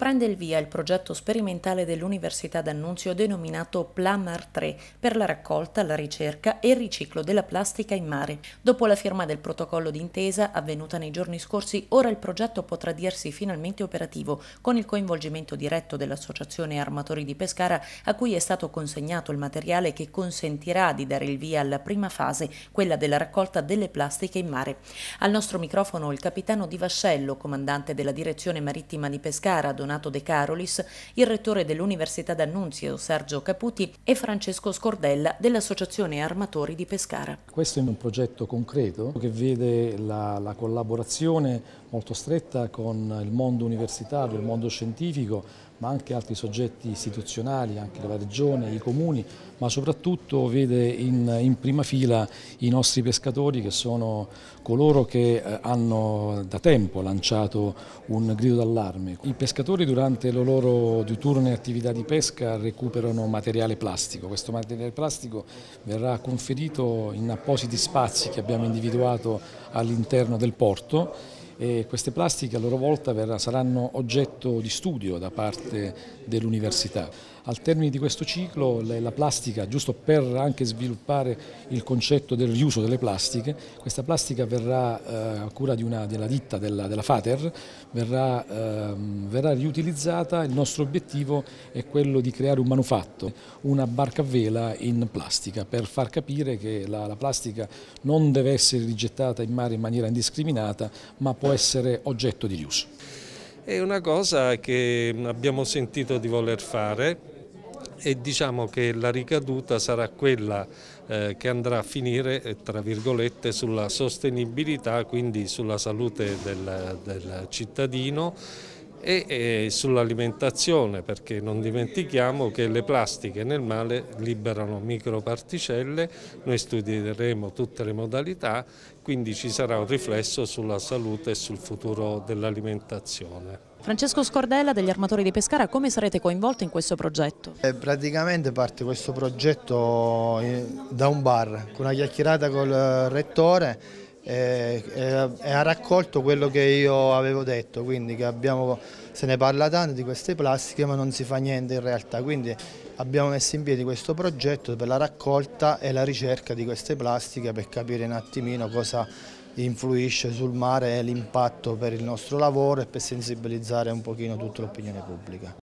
prende il via il progetto sperimentale dell'Università d'Annunzio denominato Plamar 3 per la raccolta, la ricerca e il riciclo della plastica in mare. Dopo la firma del protocollo d'intesa avvenuta nei giorni scorsi, ora il progetto potrà dirsi finalmente operativo con il coinvolgimento diretto dell'Associazione Armatori di Pescara a cui è stato consegnato il materiale che consentirà di dare il via alla prima fase, quella della raccolta delle plastiche in mare. Al nostro microfono il capitano Di Vascello, comandante della direzione marittima di Pescara, Don Donato De Carolis, il rettore dell'Università d'Annunzio Sergio Caputi e Francesco Scordella dell'Associazione Armatori di Pescara. Questo è un progetto concreto che vede la, la collaborazione molto stretta con il mondo universitario, il mondo scientifico, ma anche altri soggetti istituzionali, anche la regione, i comuni, ma soprattutto vede in, in prima fila i nostri pescatori che sono coloro che eh, hanno da tempo lanciato un grido d'allarme. I pescatori durante le loro diuturne attività di pesca recuperano materiale plastico, questo materiale plastico verrà conferito in appositi spazi che abbiamo individuato all'interno del porto e queste plastiche a loro volta verrà, saranno oggetto di studio da parte dell'università. Al termine di questo ciclo la plastica, giusto per anche sviluppare il concetto del riuso delle plastiche, questa plastica verrà eh, a cura di una, della ditta della, della Fater, verrà, eh, verrà, riutilizzata, il nostro obiettivo è quello di creare un manufatto, una barca a vela in plastica per far capire che la, la plastica non deve essere rigettata in mare in maniera indiscriminata ma può essere oggetto di riuso. È una cosa che abbiamo sentito di voler fare e diciamo che la ricaduta sarà quella eh, che andrà a finire eh, tra virgolette sulla sostenibilità, quindi sulla salute del, del cittadino e sull'alimentazione perché non dimentichiamo che le plastiche nel mare liberano microparticelle, noi studieremo tutte le modalità, quindi ci sarà un riflesso sulla salute e sul futuro dell'alimentazione. Francesco Scordella degli Armatori di Pescara, come sarete coinvolti in questo progetto? Eh, praticamente parte questo progetto eh, da un bar, con una chiacchierata col eh, rettore e, eh, eh, eh, ha raccolto quello che io avevo detto, quindi che abbiamo, se ne parla tanto di queste plastiche ma non si fa niente in realtà, quindi abbiamo messo in piedi questo progetto per la raccolta e la ricerca di queste plastiche per capire un attimino cosa influisce sul mare e l'impatto per il nostro lavoro e per sensibilizzare un pochino tutta l'opinione pubblica.